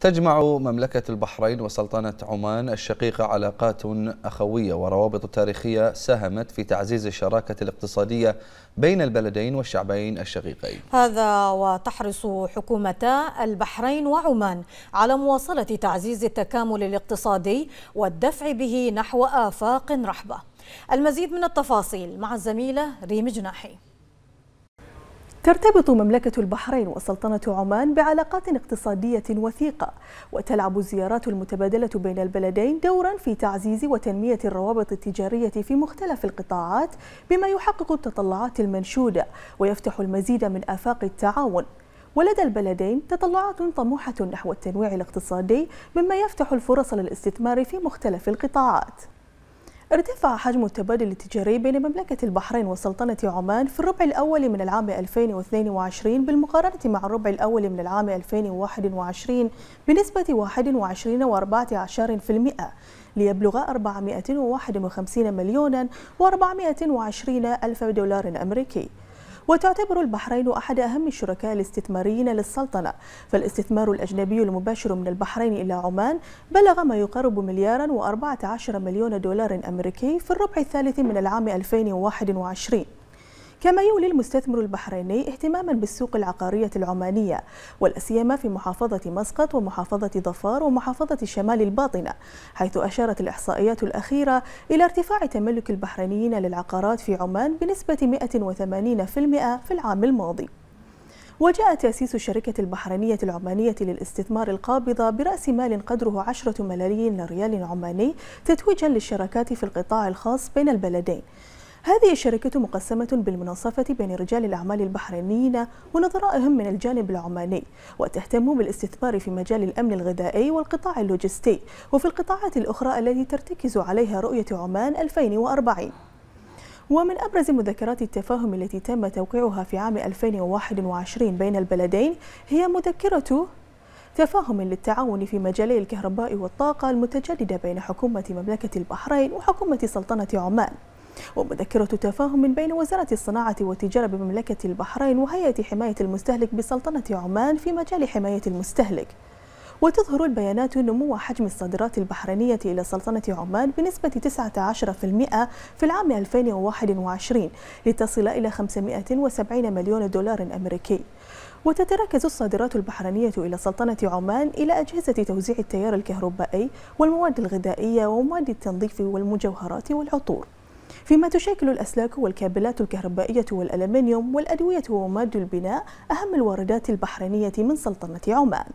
تجمع مملكة البحرين وسلطنة عمان الشقيقة علاقات أخوية وروابط تاريخية ساهمت في تعزيز الشراكة الاقتصادية بين البلدين والشعبين الشقيقين هذا وتحرص حكومتا البحرين وعمان على مواصلة تعزيز التكامل الاقتصادي والدفع به نحو آفاق رحبة المزيد من التفاصيل مع الزميلة ريم جناحي ترتبط مملكة البحرين وسلطنة عمان بعلاقات اقتصادية وثيقة وتلعب الزيارات المتبادلة بين البلدين دورا في تعزيز وتنمية الروابط التجارية في مختلف القطاعات بما يحقق التطلعات المنشودة ويفتح المزيد من آفاق التعاون ولدى البلدين تطلعات طموحة نحو التنويع الاقتصادي مما يفتح الفرص للاستثمار في مختلف القطاعات ارتفع حجم التبادل التجاري بين مملكة البحرين وسلطنة عمان في الربع الأول من العام 2022 بالمقارنة مع الربع الأول من العام 2021 بنسبة 21.14% ليبلغ 451 مليون و420 ألف دولار أمريكي وتعتبر البحرين أحد أهم الشركاء الاستثماريين للسلطنة فالاستثمار الأجنبي المباشر من البحرين إلى عمان بلغ ما يقارب مليارا و14 مليون دولار أمريكي في الربع الثالث من العام 2021 كما يولي المستثمر البحريني اهتماما بالسوق العقارية العمانية والأسيما في محافظة مسقط ومحافظة ظفار ومحافظة الشمال الباطنة حيث أشارت الإحصائيات الأخيرة إلى ارتفاع تملك البحرينيين للعقارات في عمان بنسبة 180% في العام الماضي وجاء تأسيس الشركة البحرينية العمانية للاستثمار القابضة برأس مال قدره 10 ملايين ريال عماني تتويجا للشراكات في القطاع الخاص بين البلدين هذه الشركة مقسمة بالمناصفة بين رجال الأعمال البحرينيين ونظرائهم من الجانب العماني وتهتم بالاستثمار في مجال الأمن الغذائي والقطاع اللوجستي وفي القطاعات الأخرى التي ترتكز عليها رؤية عمان 2040 ومن أبرز مذكرات التفاهم التي تم توقيعها في عام 2021 بين البلدين هي مذكرة تفاهم للتعاون في مجالي الكهرباء والطاقة المتجددة بين حكومة مملكة البحرين وحكومة سلطنة عمان ومذكرة تفاهم من بين وزارة الصناعة والتجارة بمملكة البحرين وهيئة حماية المستهلك بسلطنة عمان في مجال حماية المستهلك وتظهر البيانات نمو حجم الصادرات البحرينية إلى سلطنة عمان بنسبة 19% في العام 2021 لتصل إلى 570 مليون دولار أمريكي وتتركز الصادرات البحرينية إلى سلطنة عمان إلى أجهزة توزيع التيار الكهربائي والمواد الغذائية ومواد التنظيف والمجوهرات والعطور فيما تشكل الأسلاك والكابلات الكهربائية والألمنيوم والأدوية ومواد البناء أهم الواردات البحرينية من سلطنة عمان